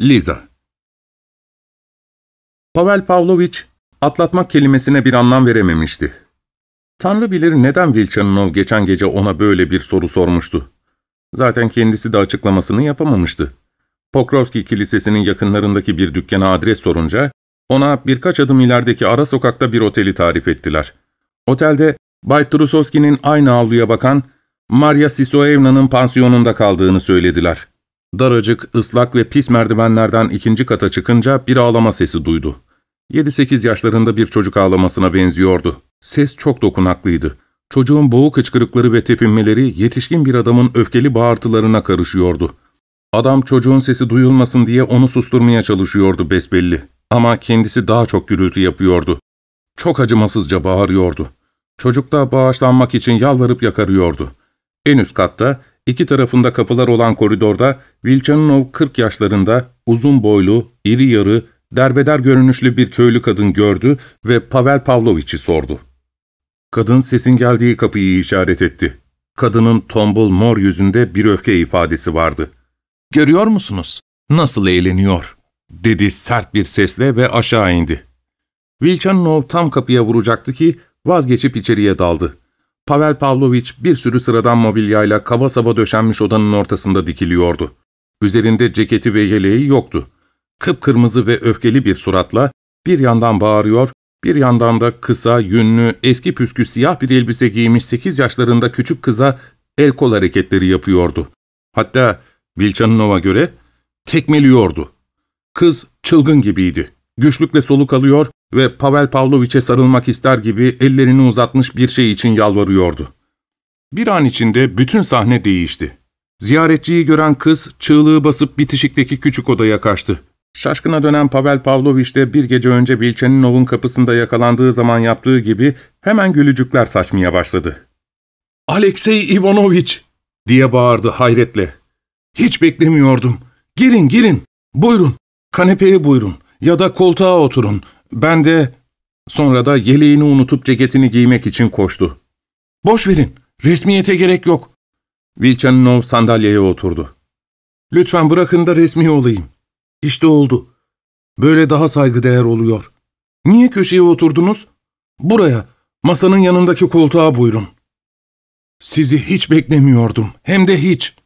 Liza Pavel Pavlovich, atlatmak kelimesine bir anlam verememişti. Tanrı bilir neden Vilchanov geçen gece ona böyle bir soru sormuştu. Zaten kendisi de açıklamasını yapamamıştı. Pokrovski Kilisesi'nin yakınlarındaki bir dükkana adres sorunca, ona birkaç adım ilerideki ara sokakta bir oteli tarif ettiler. Otelde Bay Trusovski'nin aynı avluya bakan Maria Sisoevna'nın pansiyonunda kaldığını söylediler. Daracık, ıslak ve pis merdivenlerden ikinci kata çıkınca bir ağlama sesi duydu. 7-8 yaşlarında bir çocuk ağlamasına benziyordu. Ses çok dokunaklıydı. Çocuğun boğuk hıçkırıkları ve tepinmeleri yetişkin bir adamın öfkeli bağırtılarına karışıyordu. Adam çocuğun sesi duyulmasın diye onu susturmaya çalışıyordu besbelli. Ama kendisi daha çok gürültü yapıyordu. Çok acımasızca bağırıyordu. Çocuk da bağışlanmak için yalvarıp yakarıyordu. En üst katta İki tarafında kapılar olan koridorda Vilchaninov 40 yaşlarında uzun boylu, iri yarı, derbeder görünüşlü bir köylü kadın gördü ve Pavel Pavloviç'i sordu. Kadın sesin geldiği kapıyı işaret etti. Kadının tombul mor yüzünde bir öfke ifadesi vardı. ''Görüyor musunuz? Nasıl eğleniyor?'' dedi sert bir sesle ve aşağı indi. Vilchaninov tam kapıya vuracaktı ki vazgeçip içeriye daldı. Pavel Pavlovich bir sürü sıradan mobilyayla kaba saba döşenmiş odanın ortasında dikiliyordu. Üzerinde ceketi ve yeleği yoktu. Kıpkırmızı ve öfkeli bir suratla bir yandan bağırıyor, bir yandan da kısa, yünlü, eski püskü siyah bir elbise giymiş 8 yaşlarında küçük kıza el kol hareketleri yapıyordu. Hatta Vilchaninova göre tekmeliyordu. Kız çılgın gibiydi. Güçlükle soluk alıyor, ve Pavel Pavlovich'e sarılmak ister gibi ellerini uzatmış bir şey için yalvarıyordu. Bir an içinde bütün sahne değişti. Ziyaretçiyi gören kız çığlığı basıp bitişikteki küçük odaya kaçtı. Şaşkına dönen Pavel Pavlovich de bir gece önce Bilçen'in Bilçeninov'un kapısında yakalandığı zaman yaptığı gibi hemen gülücükler saçmaya başladı. ''Aleksey İvanoviç!'' diye bağırdı hayretle. ''Hiç beklemiyordum. Girin, girin. Buyurun. Kanepeye buyurun. Ya da koltuğa oturun. Ben de sonra da yeleğini unutup ceketini giymek için koştu. ''Boş verin, resmiyete gerek yok.'' Vilchanov sandalyeye oturdu. ''Lütfen bırakın da resmi olayım. İşte oldu. Böyle daha saygıdeğer oluyor. Niye köşeye oturdunuz? Buraya, masanın yanındaki koltuğa buyurun.'' ''Sizi hiç beklemiyordum, hem de hiç.''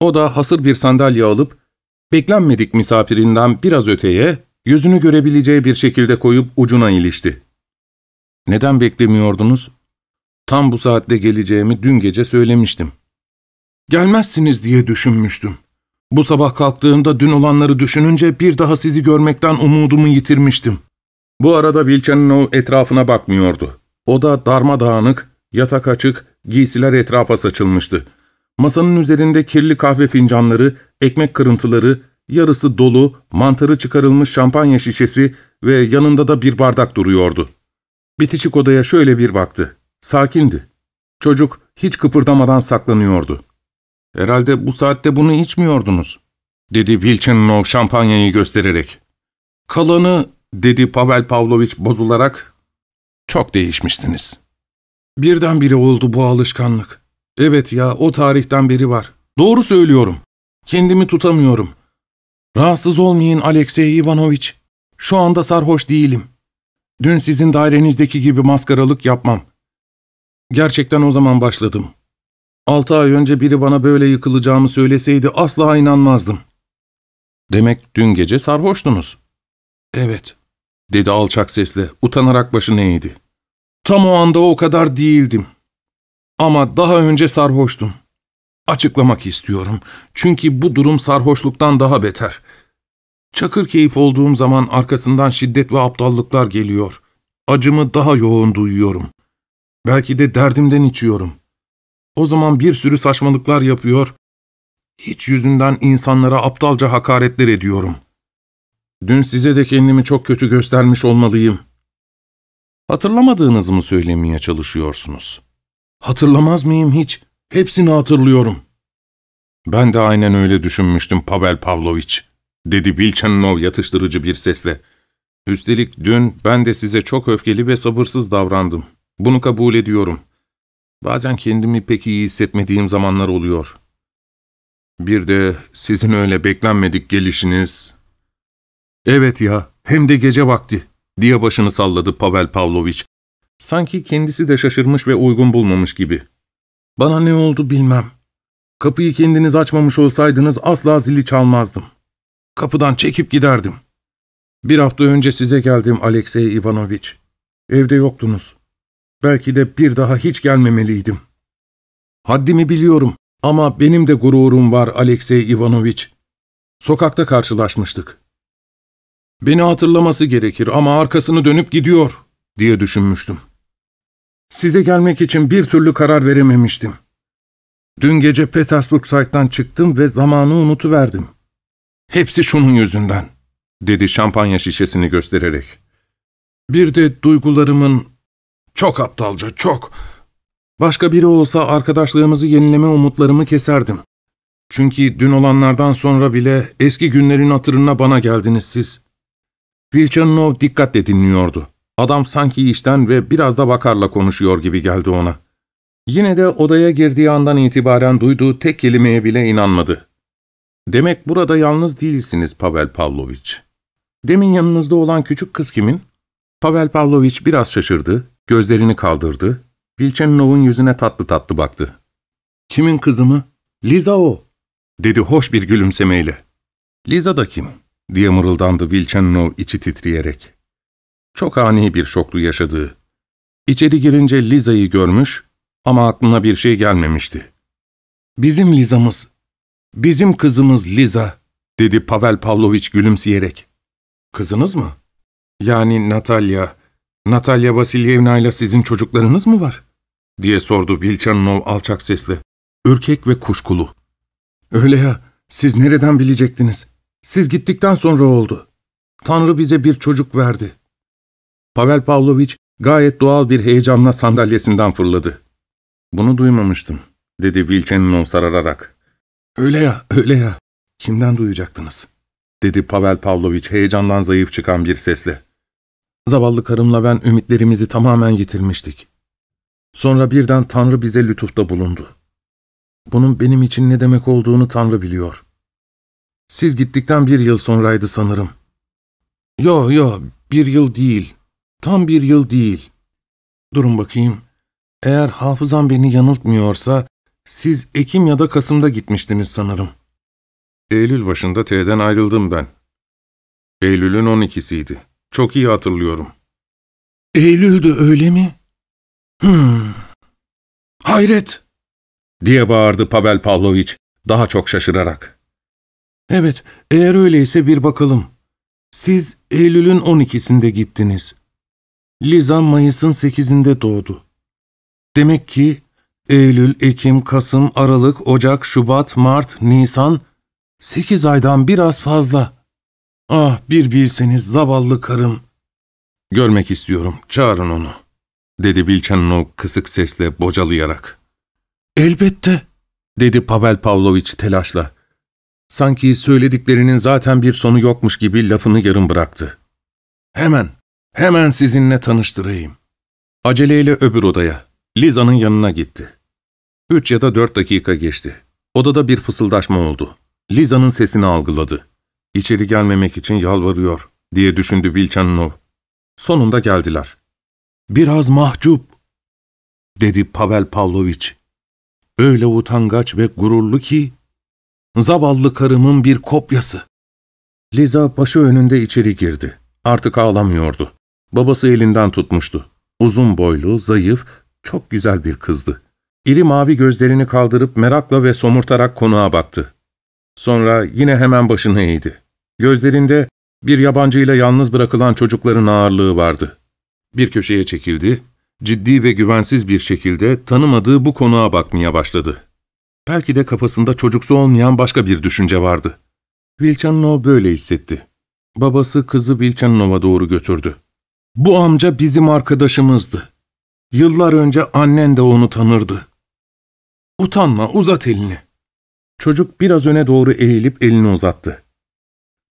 O da hasır bir sandalye alıp, beklenmedik misafirinden biraz öteye, Yüzünü görebileceği bir şekilde koyup ucuna ilişti. ''Neden beklemiyordunuz?'' ''Tam bu saatte geleceğimi dün gece söylemiştim.'' ''Gelmezsiniz diye düşünmüştüm. Bu sabah kalktığımda dün olanları düşününce bir daha sizi görmekten umudumu yitirmiştim.'' Bu arada Bilçen'in o etrafına bakmıyordu. O da darmadağınık, yatak açık, giysiler etrafa saçılmıştı. Masanın üzerinde kirli kahve fincanları, ekmek kırıntıları, yarısı dolu, mantarı çıkarılmış şampanya şişesi ve yanında da bir bardak duruyordu. Bitişik odaya şöyle bir baktı. Sakindi. Çocuk hiç kıpırdamadan saklanıyordu. ''Herhalde bu saatte bunu içmiyordunuz.'' dedi Vilchenov şampanyayı göstererek. ''Kalanı'' dedi Pavel Pavlovich bozularak. ''Çok değişmişsiniz.'' Birdenbire oldu bu alışkanlık. Evet ya o tarihten beri var. Doğru söylüyorum. Kendimi tutamıyorum. Rahatsız olmayın Alexey Ivanoviç. Şu anda sarhoş değilim. Dün sizin dairenizdeki gibi maskaralık yapmam. Gerçekten o zaman başladım. Altı ay önce biri bana böyle yıkılacağımı söyleseydi asla inanmazdım. Demek dün gece sarhoştunuz. Evet, dedi alçak sesle, utanarak başı neydi? Tam o anda o kadar değildim. Ama daha önce sarhoştum. Açıklamak istiyorum. Çünkü bu durum sarhoşluktan daha beter. Çakır keyif olduğum zaman arkasından şiddet ve aptallıklar geliyor. Acımı daha yoğun duyuyorum. Belki de derdimden içiyorum. O zaman bir sürü saçmalıklar yapıyor. Hiç yüzünden insanlara aptalca hakaretler ediyorum. Dün size de kendimi çok kötü göstermiş olmalıyım. Hatırlamadığınızı mı söylemeye çalışıyorsunuz? Hatırlamaz mıyım hiç? Hepsini hatırlıyorum. Ben de aynen öyle düşünmüştüm Pavel Pavlovich, dedi Bilçanov yatıştırıcı bir sesle. Üstelik dün ben de size çok öfkeli ve sabırsız davrandım. Bunu kabul ediyorum. Bazen kendimi pek iyi hissetmediğim zamanlar oluyor. Bir de sizin öyle beklenmedik gelişiniz. Evet ya, hem de gece vakti, diye başını salladı Pavel Pavlovich. Sanki kendisi de şaşırmış ve uygun bulmamış gibi. Bana ne oldu bilmem. Kapıyı kendiniz açmamış olsaydınız asla zili çalmazdım. Kapıdan çekip giderdim. Bir hafta önce size geldim Alexey Ivanoviç. Evde yoktunuz. Belki de bir daha hiç gelmemeliydim. Haddimi biliyorum ama benim de gururum var Alexey Ivanoviç. Sokakta karşılaşmıştık. Beni hatırlaması gerekir ama arkasını dönüp gidiyor diye düşünmüştüm. Size gelmek için bir türlü karar verememiştim. Dün gece Petersburg Side'dan çıktım ve zamanı unutuverdim. Hepsi şunun yüzünden, dedi şampanya şişesini göstererek. Bir de duygularımın... Çok aptalca, çok. Başka biri olsa arkadaşlığımızı yenileme umutlarımı keserdim. Çünkü dün olanlardan sonra bile eski günlerin hatırına bana geldiniz siz. Vilcanov dikkatle dinliyordu. Adam sanki işten ve biraz da bakarla konuşuyor gibi geldi ona. Yine de odaya girdiği andan itibaren duyduğu tek kelimeye bile inanmadı. ''Demek burada yalnız değilsiniz Pavel Pavlovich. Demin yanınızda olan küçük kız kimin?'' Pavel Pavlovich biraz şaşırdı, gözlerini kaldırdı. Vilcheninov'un yüzüne tatlı tatlı baktı. ''Kimin kızı mı?'' ''Liza o.'' dedi hoş bir gülümsemeyle. ''Liza da kim?'' diye mırıldandı Vilcheninov içi titreyerek. Çok ani bir şoklu yaşadığı. İçeri girince Liza'yı görmüş ama aklına bir şey gelmemişti. ''Bizim Liza'mız, bizim kızımız Liza.'' dedi Pavel Pavlovich gülümseyerek. ''Kızınız mı? Yani Natalya, Natalya Vasilyevna ile sizin çocuklarınız mı var?'' diye sordu Bilçanov alçak sesle. Ürkek ve kuşkulu. ''Öyle ya, siz nereden bilecektiniz? Siz gittikten sonra oldu. Tanrı bize bir çocuk verdi. Pavel Pavlovich gayet doğal bir heyecanla sandalyesinden fırladı. ''Bunu duymamıştım.'' dedi Vilcheninov sarararak. ''Öyle ya, öyle ya. Kimden duyacaktınız?'' dedi Pavel Pavlovich heyecandan zayıf çıkan bir sesle. Zavallı karımla ben ümitlerimizi tamamen yitirmiştik. Sonra birden Tanrı bize lütufta bulundu. Bunun benim için ne demek olduğunu Tanrı biliyor. Siz gittikten bir yıl sonraydı sanırım. Yo yo, bir yıl değil. Tam bir yıl değil. Durun bakayım. Eğer hafızam beni yanıltmıyorsa siz Ekim ya da Kasım'da gitmiştiniz sanırım. Eylül başında T'den ayrıldım ben. Eylül'ün 12'siydi. Çok iyi hatırlıyorum. Eylül'dü öyle mi? Hmm. Hayret! diye bağırdı Pavel Pavlovich daha çok şaşırarak. Evet, eğer öyleyse bir bakalım. Siz Eylül'ün 12'sinde gittiniz. Liza Mayıs'ın 8'inde doğdu. Demek ki Eylül, Ekim, Kasım, Aralık, Ocak, Şubat, Mart, Nisan 8 aydan biraz fazla. Ah bir bilseniz zavallı karım. Görmek istiyorum, çağırın onu, dedi Bilçan'ın o kısık sesle bocalayarak. Elbette, dedi Pavel Pavlovich telaşla. Sanki söylediklerinin zaten bir sonu yokmuş gibi lafını yarım bıraktı. Hemen, Hemen sizinle tanıştırayım. Aceleyle öbür odaya, Liza'nın yanına gitti. Üç ya da dört dakika geçti. Odada bir fısıldaşma oldu. Liza'nın sesini algıladı. İçeri gelmemek için yalvarıyor diye düşündü Bilçanov. Sonunda geldiler. Biraz mahcup, dedi Pavel Pavlovich. Öyle utangaç ve gururlu ki, zavallı karımın bir kopyası. Liza başı önünde içeri girdi. Artık ağlamıyordu. Babası elinden tutmuştu. Uzun boylu, zayıf, çok güzel bir kızdı. İri mavi gözlerini kaldırıp merakla ve somurtarak konuğa baktı. Sonra yine hemen başını eğdi. Gözlerinde bir yabancıyla yalnız bırakılan çocukların ağırlığı vardı. Bir köşeye çekildi, ciddi ve güvensiz bir şekilde tanımadığı bu konuğa bakmaya başladı. Belki de kafasında çocuksu olmayan başka bir düşünce vardı. Vilcanov böyle hissetti. Babası kızı Vilcanov'a doğru götürdü. Bu amca bizim arkadaşımızdı. Yıllar önce annen de onu tanırdı. Utanma, uzat elini. Çocuk biraz öne doğru eğilip elini uzattı.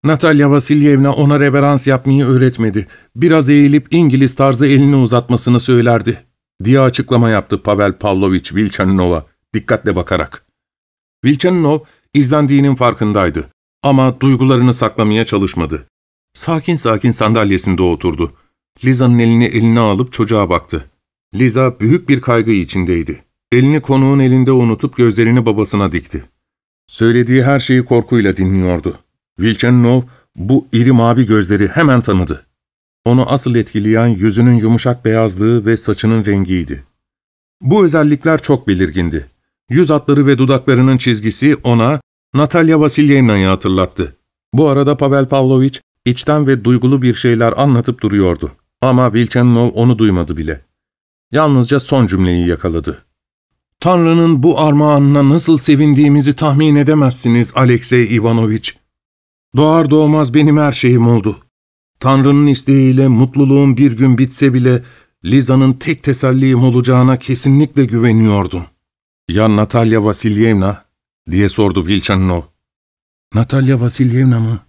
Natalya Vasilyevna ona reverans yapmayı öğretmedi. Biraz eğilip İngiliz tarzı elini uzatmasını söylerdi, diye açıklama yaptı Pavel Pavlovich Vilchaninova dikkatle bakarak. Vilchaninov izlendiğinin farkındaydı ama duygularını saklamaya çalışmadı. Sakin sakin sandalyesinde oturdu. Liza'nın elini eline alıp çocuğa baktı. Liza büyük bir kaygı içindeydi. Elini konuğun elinde unutup gözlerini babasına dikti. Söylediği her şeyi korkuyla dinliyordu. Vilchenov bu iri mavi gözleri hemen tanıdı. Onu asıl etkileyen yüzünün yumuşak beyazlığı ve saçının rengiydi. Bu özellikler çok belirgindi. Yüz hatları ve dudaklarının çizgisi ona Natalya Vasilyevna'yı hatırlattı. Bu arada Pavel Pavlovich içten ve duygulu bir şeyler anlatıp duruyordu. Ama Vilchanov onu duymadı bile. Yalnızca son cümleyi yakaladı. ''Tanrı'nın bu armağanına nasıl sevindiğimizi tahmin edemezsiniz Alexey Ivanoviç. Doğar doğmaz benim her şeyim oldu. Tanrı'nın isteğiyle mutluluğum bir gün bitse bile Liza'nın tek tesellim olacağına kesinlikle güveniyordum.'' ''Ya Natalya Vasilyevna?'' diye sordu Vilchanov. ''Natalya Vasilyevna mı?''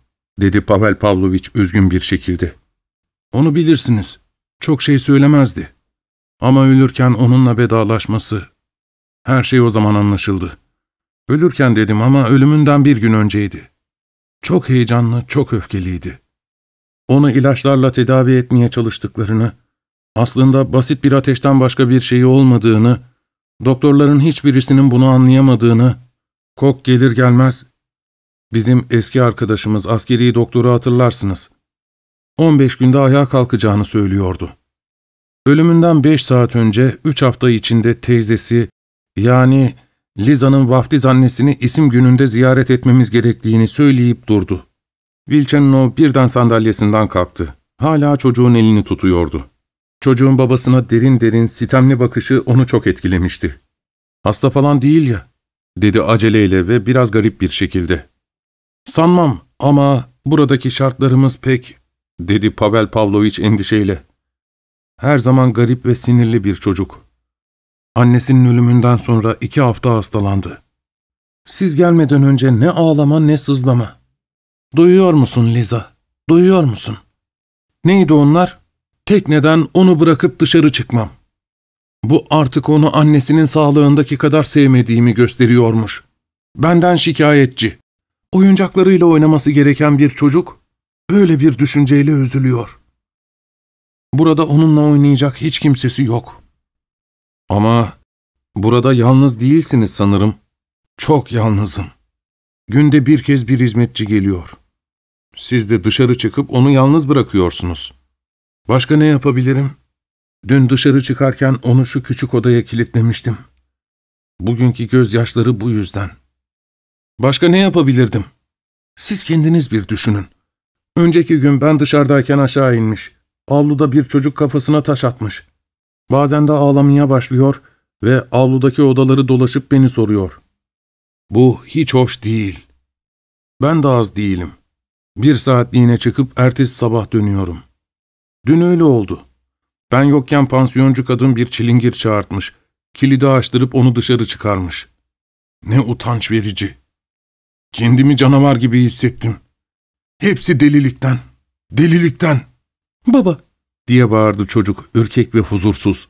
dedi Pavel Pavlovich üzgün bir şekilde. Onu bilirsiniz. Çok şey söylemezdi. Ama ölürken onunla vedalaşması... Her şey o zaman anlaşıldı. Ölürken dedim ama ölümünden bir gün önceydi. Çok heyecanlı, çok öfkeliydi. Onu ilaçlarla tedavi etmeye çalıştıklarını, aslında basit bir ateşten başka bir şeyi olmadığını, doktorların hiçbirisinin bunu anlayamadığını, kok gelir gelmez, bizim eski arkadaşımız askeri doktoru hatırlarsınız, 15 günde ayağa kalkacağını söylüyordu. Ölümünden 5 saat önce 3 hafta içinde teyzesi yani Liza'nın vaftiz annesini isim gününde ziyaret etmemiz gerektiğini söyleyip durdu. Vilceno birden sandalyesinden kalktı. Hala çocuğun elini tutuyordu. Çocuğun babasına derin derin sitemli bakışı onu çok etkilemişti. ''Hasta falan değil ya.'' dedi aceleyle ve biraz garip bir şekilde. ''Sanmam ama buradaki şartlarımız pek dedi Pavel Pavlovich endişeyle. Her zaman garip ve sinirli bir çocuk. Annesinin ölümünden sonra iki hafta hastalandı. Siz gelmeden önce ne ağlama ne sızlama. Duyuyor musun Liza? Duyuyor musun? Neydi onlar? Tek neden onu bırakıp dışarı çıkmam. Bu artık onu annesinin sağlığındaki kadar sevmediğimi gösteriyormuş. Benden şikayetçi. Oyuncaklarıyla oynaması gereken bir çocuk böyle bir düşünceyle üzülüyor. Burada onunla oynayacak hiç kimsesi yok. Ama burada yalnız değilsiniz sanırım. Çok yalnızım. Günde bir kez bir hizmetçi geliyor. Siz de dışarı çıkıp onu yalnız bırakıyorsunuz. Başka ne yapabilirim? Dün dışarı çıkarken onu şu küçük odaya kilitlemiştim. Bugünkü gözyaşları bu yüzden. Başka ne yapabilirdim? Siz kendiniz bir düşünün. Önceki gün ben dışarıdayken aşağı inmiş. Avluda bir çocuk kafasına taş atmış. Bazen de ağlamaya başlıyor ve avludaki odaları dolaşıp beni soruyor. Bu hiç hoş değil. Ben de az değilim. Bir saatliğine çıkıp ertesi sabah dönüyorum. Dün öyle oldu. Ben yokken pansiyoncu kadın bir çilingir çağırtmış. Kilidi açtırıp onu dışarı çıkarmış. Ne utanç verici. Kendimi canavar gibi hissettim.'' Hepsi delilikten, delilikten. Baba, diye bağırdı çocuk ürkek ve huzursuz.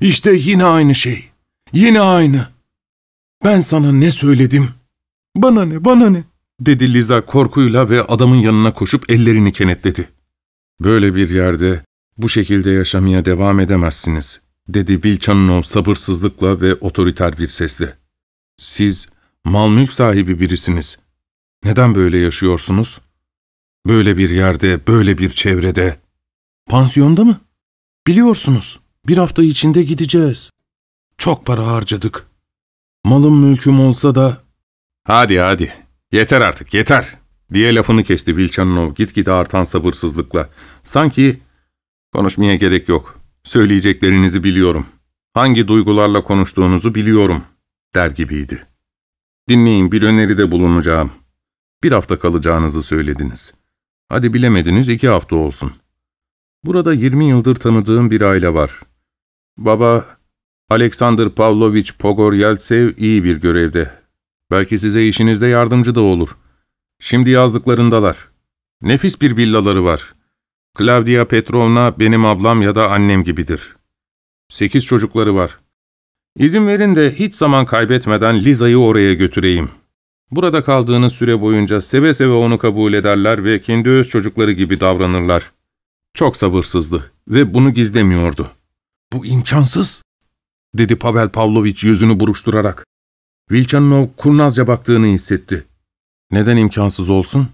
İşte yine aynı şey, yine aynı. Ben sana ne söyledim? Bana ne, bana ne? Dedi Liza korkuyla ve adamın yanına koşup ellerini kenetledi. Böyle bir yerde bu şekilde yaşamaya devam edemezsiniz, dedi Bilçanov sabırsızlıkla ve otoriter bir sesle. Siz mal mülk sahibi birisiniz. Neden böyle yaşıyorsunuz? Böyle bir yerde, böyle bir çevrede. Pansiyonda mı? Biliyorsunuz, bir hafta içinde gideceğiz. Çok para harcadık. Malım mülküm olsa da... Hadi hadi, yeter artık, yeter.'' diye lafını kesti Vilçanov gitgide artan sabırsızlıkla. Sanki konuşmaya gerek yok. Söyleyeceklerinizi biliyorum. Hangi duygularla konuştuğunuzu biliyorum der gibiydi. Dinleyin bir öneride bulunacağım. Bir hafta kalacağınızı söylediniz. Hadi bilemediniz iki hafta olsun. Burada yirmi yıldır tanıdığım bir aile var. Baba, Aleksandr Pavlovich Pogoryeltsev iyi bir görevde. Belki size işinizde yardımcı da olur. Şimdi yazdıklarındalar. Nefis bir villaları var. Klavdia Petrovna benim ablam ya da annem gibidir. Sekiz çocukları var. İzin verin de hiç zaman kaybetmeden Liza'yı oraya götüreyim.'' Burada kaldığınız süre boyunca seve seve onu kabul ederler ve kendi öz çocukları gibi davranırlar. Çok sabırsızdı ve bunu gizlemiyordu. ''Bu imkansız!'' dedi Pavel Pavlovich yüzünü buruşturarak. Vilchanov kurnazca baktığını hissetti. ''Neden imkansız olsun?''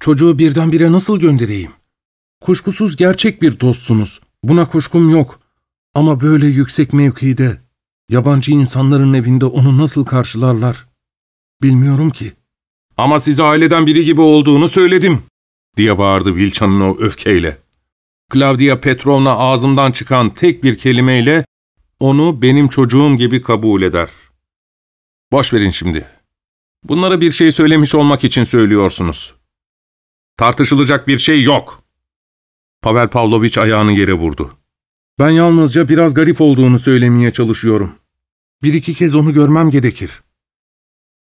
''Çocuğu birdenbire nasıl göndereyim?'' ''Kuşkusuz gerçek bir dostsunuz. Buna kuşkum yok. Ama böyle yüksek mevkide, yabancı insanların evinde onu nasıl karşılarlar?'' Bilmiyorum ki. Ama size aileden biri gibi olduğunu söyledim, diye bağırdı o öfkeyle. Claudia Petrovna ağzımdan çıkan tek bir kelimeyle onu benim çocuğum gibi kabul eder. Boş verin şimdi. Bunlara bir şey söylemiş olmak için söylüyorsunuz. Tartışılacak bir şey yok. Pavel Pavlovich ayağını yere vurdu. Ben yalnızca biraz garip olduğunu söylemeye çalışıyorum. Bir iki kez onu görmem gerekir.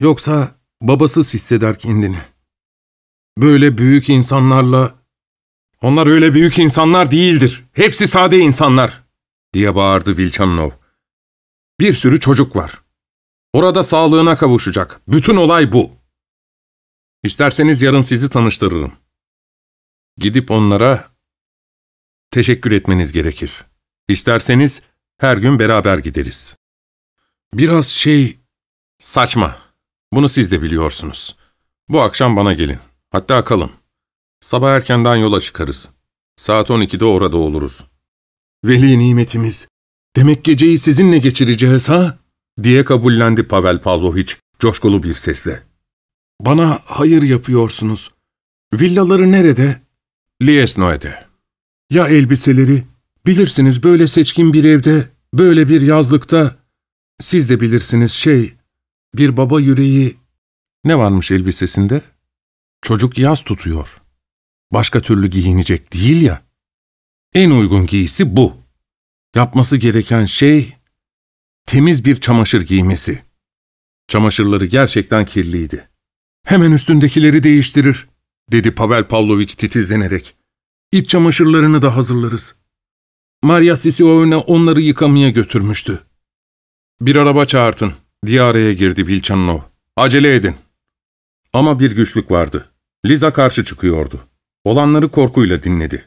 Yoksa babasız hisseder kendini. Böyle büyük insanlarla... ''Onlar öyle büyük insanlar değildir. Hepsi sade insanlar.'' diye bağırdı Vilchanov. ''Bir sürü çocuk var. Orada sağlığına kavuşacak. Bütün olay bu. İsterseniz yarın sizi tanıştırırım. Gidip onlara teşekkür etmeniz gerekir. İsterseniz her gün beraber gideriz. Biraz şey saçma.'' Bunu siz de biliyorsunuz. Bu akşam bana gelin. Hatta kalın. Sabah erkenden yola çıkarız. Saat 12'de orada oluruz. Veli nimetimiz. Demek geceyi sizinle geçireceğiz ha? Diye kabullendi Pavel Pavlovich coşkulu bir sesle. Bana hayır yapıyorsunuz. Villaları nerede? Liesnoe'de. Ya elbiseleri? Bilirsiniz böyle seçkin bir evde, böyle bir yazlıkta. Siz de bilirsiniz şey, bir baba yüreği... Ne varmış elbisesinde? Çocuk yaz tutuyor. Başka türlü giyinecek değil ya. En uygun giysi bu. Yapması gereken şey temiz bir çamaşır giymesi. Çamaşırları gerçekten kirliydi. Hemen üstündekileri değiştirir, dedi Pavel Pavlovich titizlenerek. İç çamaşırlarını da hazırlarız. Maria Sisiovna onları yıkamaya götürmüştü. Bir araba çağırtın, diye araya girdi Bilçanov. Acele edin. Ama bir güçlük vardı. Liza karşı çıkıyordu. Olanları korkuyla dinledi.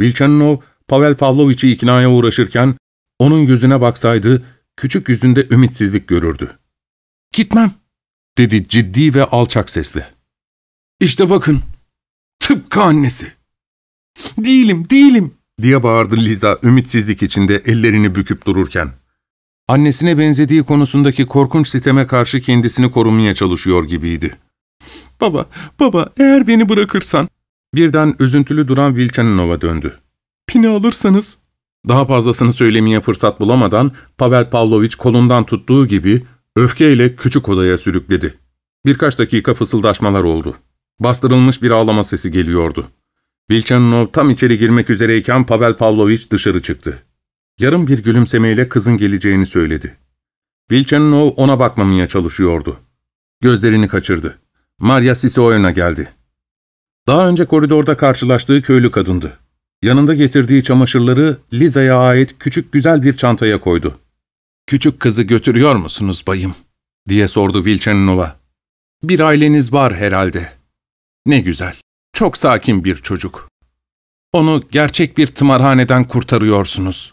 Vilchanov, Pavel Pavloviç'i iknaya uğraşırken, onun yüzüne baksaydı, küçük yüzünde ümitsizlik görürdü. ''Gitmem.'' dedi ciddi ve alçak sesle. ''İşte bakın, tıpkı annesi.'' ''Değilim, değilim.'' diye bağırdı Liza ümitsizlik içinde ellerini büküp dururken annesine benzediği konusundaki korkunç siteme karşı kendisini korumaya çalışıyor gibiydi. ''Baba, baba eğer beni bırakırsan...'' Birden üzüntülü duran Vilcaninov'a döndü. ''Pini alırsanız...'' Daha fazlasını söylemeye fırsat bulamadan Pavel Pavlovich kolundan tuttuğu gibi öfkeyle küçük odaya sürükledi. Birkaç dakika fısıldaşmalar oldu. Bastırılmış bir ağlama sesi geliyordu. Vilchanov tam içeri girmek üzereyken Pavel Pavlovich dışarı çıktı yarım bir gülümsemeyle kızın geleceğini söyledi. Vilchenov ona bakmamaya çalışıyordu. Gözlerini kaçırdı. Maria Sisoyna geldi. Daha önce koridorda karşılaştığı köylü kadındı. Yanında getirdiği çamaşırları Liza'ya ait küçük güzel bir çantaya koydu. ''Küçük kızı götürüyor musunuz bayım?'' diye sordu Vilcheninova. ''Bir aileniz var herhalde. Ne güzel, çok sakin bir çocuk. Onu gerçek bir tımarhaneden kurtarıyorsunuz.''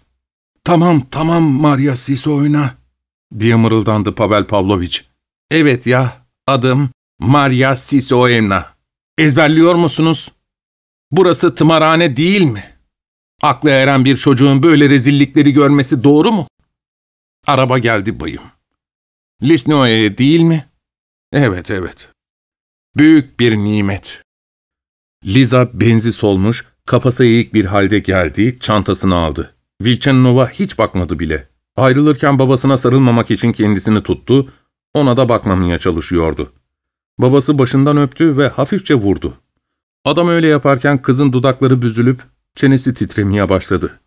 ''Tamam, tamam Maria Sisoyna'' diye mırıldandı Pavel Pavlovich. ''Evet ya, adım Maria Sisoyna. Ezberliyor musunuz? Burası tımarhane değil mi? Akla eren bir çocuğun böyle rezillikleri görmesi doğru mu?'' Araba geldi bayım. Lisnoye değil mi?'' ''Evet, evet. Büyük bir nimet.'' Liza benzi solmuş, kafası eğik bir halde geldi, çantasını aldı. Vilchenova hiç bakmadı bile. Ayrılırken babasına sarılmamak için kendisini tuttu, ona da bakmamaya çalışıyordu. Babası başından öptü ve hafifçe vurdu. Adam öyle yaparken kızın dudakları büzülüp çenesi titremeye başladı.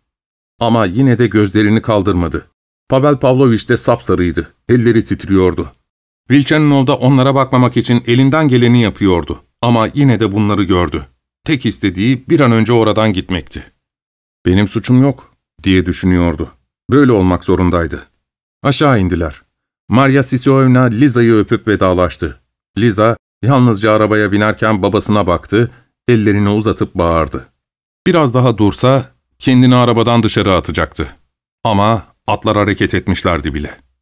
Ama yine de gözlerini kaldırmadı. Pavel Pavlovich de sapsarıydı, elleri titriyordu. Vilcheninov da onlara bakmamak için elinden geleni yapıyordu ama yine de bunları gördü. Tek istediği bir an önce oradan gitmekti. ''Benim suçum yok.'' diye düşünüyordu. Böyle olmak zorundaydı. Aşağı indiler. Maria Sisoevna Liza'yı öpüp vedalaştı. Liza yalnızca arabaya binerken babasına baktı, ellerini uzatıp bağırdı. Biraz daha dursa kendini arabadan dışarı atacaktı. Ama atlar hareket etmişlerdi bile.